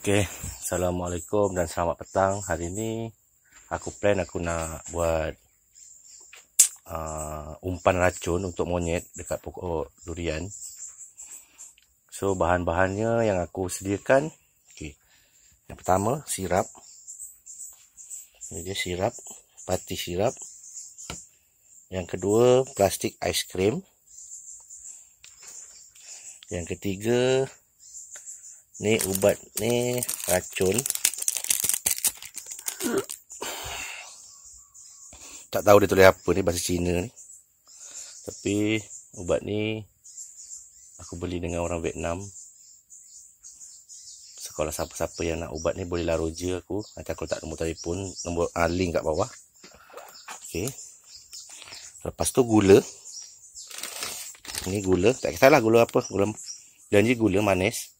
Okay, Assalamualaikum dan selamat petang Hari ini aku plan aku nak buat uh, Umpan racun untuk monyet dekat pokok durian So bahan-bahannya yang aku sediakan okay. Yang pertama sirap Jadi sirap, pati sirap Yang kedua plastik aiskrim Yang ketiga Ni ubat ni racun. Tak tahu dia tulis apa ni bahasa Cina ni. Tapi ubat ni aku beli dengan orang Vietnam. Sekolah siapa-siapa yang nak ubat ni bolehlah roja aku. Nanti aku letak nombor telefon. Nombor ah, link kat bawah. Okay. Lepas tu gula. Ini gula. Tak kisahlah gula apa. Gula. Janji gula manis.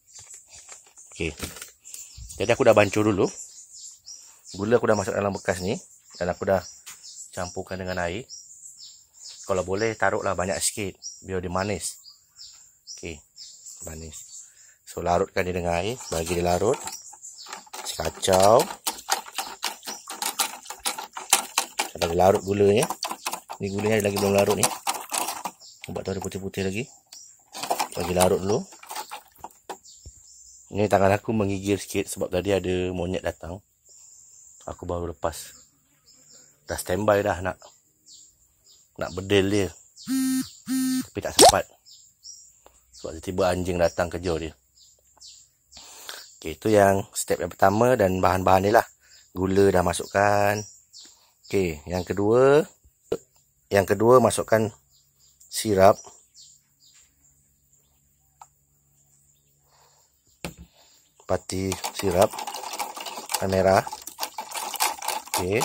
Okey. Jadi aku dah bancuh dulu. Gula aku dah masuk dalam bekas ni dan aku dah campurkan dengan air. Kalau boleh taruhlah banyak sikit biar dia manis. Okey. Manis. So larutkan dia dengan air, bagi dia larut. Kacau. Sampai dia larut gulanya. Ni gula dia lagi belum larut ni. Nampak tahu dia putih-putih lagi. Bagi larut dulu. Ini tangan aku mengigil sikit sebab tadi ada monyet datang. Aku baru lepas. Dah standby dah nak nak bedel dia. Tapi tak sempat. Sebab tiba-tiba anjing datang kejar dia. Okey, itu yang step yang pertama dan bahan-bahan dia lah. Gula dah masukkan. Okey, yang kedua. Yang kedua masukkan Sirap. pati sirap kamera okey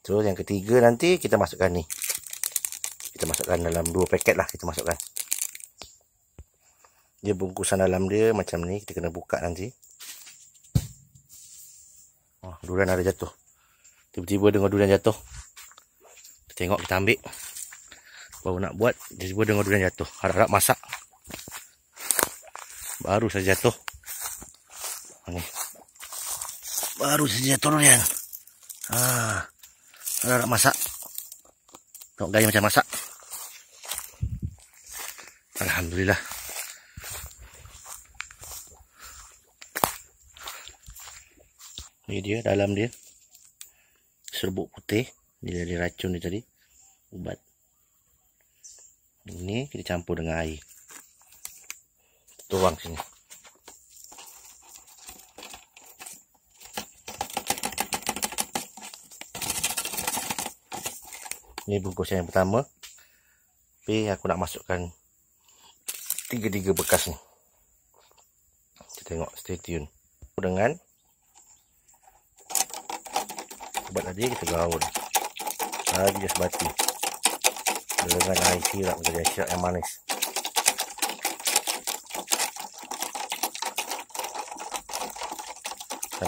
terus so, yang ketiga nanti kita masukkan ni kita masukkan dalam dua paket lah kita masukkan dia bungkusan dalam dia macam ni kita kena buka nanti oh durian ada jatuh tiba-tiba dengar durian jatuh kita tengok kita ambil baru nak buat tiba-tiba dengar durian jatuh harap-harap masak Baru saja jatuh. Ini. Baru saja jatuh durian. Ah. Ada masak. Tok gaya macam masak. Alhamdulillah. Ini dia dalam dia. Serbuk putih Ini dari racun ni tadi. Ubat. Ini kita campur dengan air tuang sini Ini bungkus yang pertama tapi aku nak masukkan tiga-tiga bekas ni kita tengok stay tune dengan ubat tadi kita gaul lagi dia sebati dengan air sirap macam dia sirap yang manis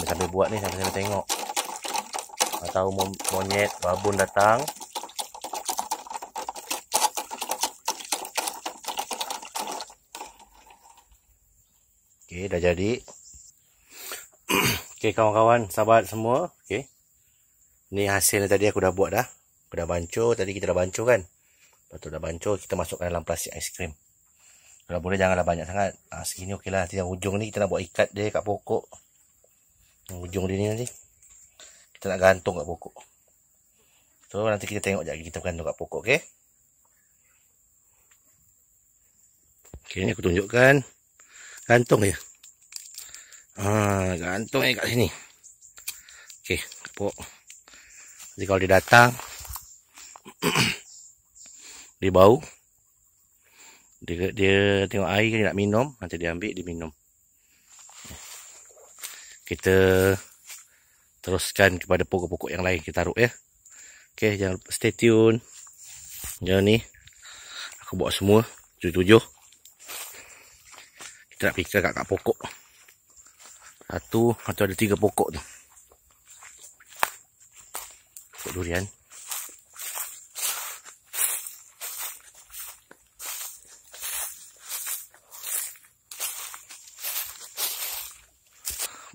sambil-sambil buat ni sambil-sambil tengok atau monyet babun datang Okey dah jadi Okey kawan-kawan sahabat semua okey ni hasil tadi aku dah buat dah aku dah bancuh tadi kita dah bancuh kan lepas tu dah bancuh kita masukkan dalam plastik krim. kalau boleh janganlah banyak sangat ha, ah, sini okeylah lah. yang hujung ni kita nak buat ikat dia kat pokok Hujung dia ni nanti Kita nak gantung kat pokok So nanti kita tengok sekejap Kita gantung kat pokok ok Ok ni aku tunjukkan Gantung dia ah, Gantung dia kat sini Ok kat pokok Nanti kalau dia datang Dia bau dia, dia tengok air ni nak minum Nanti dia ambil dia minum kita teruskan kepada pokok-pokok yang lain kita taruh ya. Okey, jangan lupa stay tune. Jangan ni aku buat semua tujuh-tujuh. Kita nak pikir kat kat pokok. Satu atau ada tiga pokok tu. Pokok durian.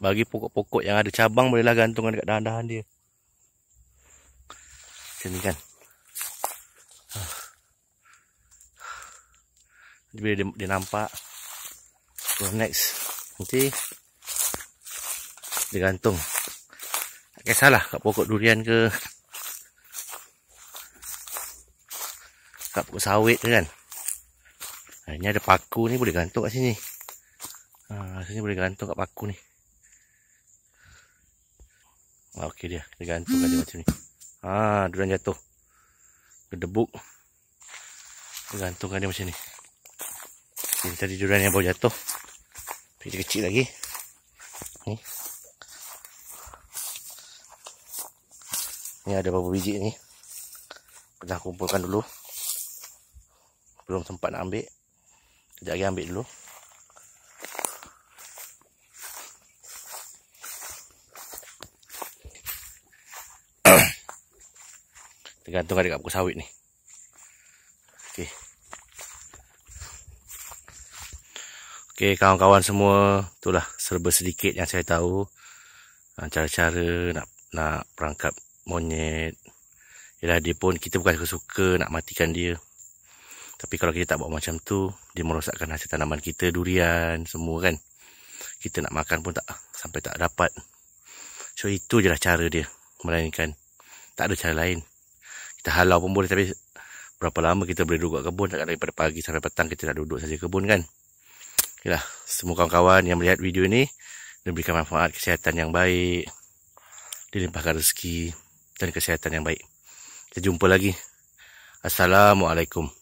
Bagi pokok-pokok yang ada cabang bolehlah gantungkan dekat dahan-dahan dia. Sini kan. Ah. Bila dia, dia nampak. So next. Nanti. Dia gantung. Tak kisahlah kat pokok durian ke. Kat pokok sawit tu kan. Ini ada paku ni boleh gantung kat sini. Ha, sini boleh gantung kat paku ni. Ah, okey dia. Dia gantung aja macam ni. Ha, ah, durian jatuh. Kedebuk. Gantung aja macam ni. Ini tadi durian yang baru jatuh. Pergi kecil lagi. Ni. Ni ada beberapa biji ni. Kita kumpulkan dulu. Belum sempat nak ambil. Sekejap lagi ambil dulu. tergantung dekat buku sawit ni Okey. Okey kawan-kawan semua itulah serba sedikit yang saya tahu ah, cara-cara nak nak perangkap monyet ialah dia pun kita bukan suka nak matikan dia tapi kalau kita tak buat macam tu dia merosakkan hasil tanaman kita durian semua kan kita nak makan pun tak sampai tak dapat so itu jelah cara dia melainkan tak ada cara lain kita halau pun boleh tapi berapa lama kita boleh duduk kat kebun tak ada daripada pagi sampai petang kita nak duduk saja kebun kan Yalah, semua kawan-kawan yang melihat video ini diberikan manfaat kesihatan yang baik dilimpahkan rezeki dan kesihatan yang baik kita jumpa lagi Assalamualaikum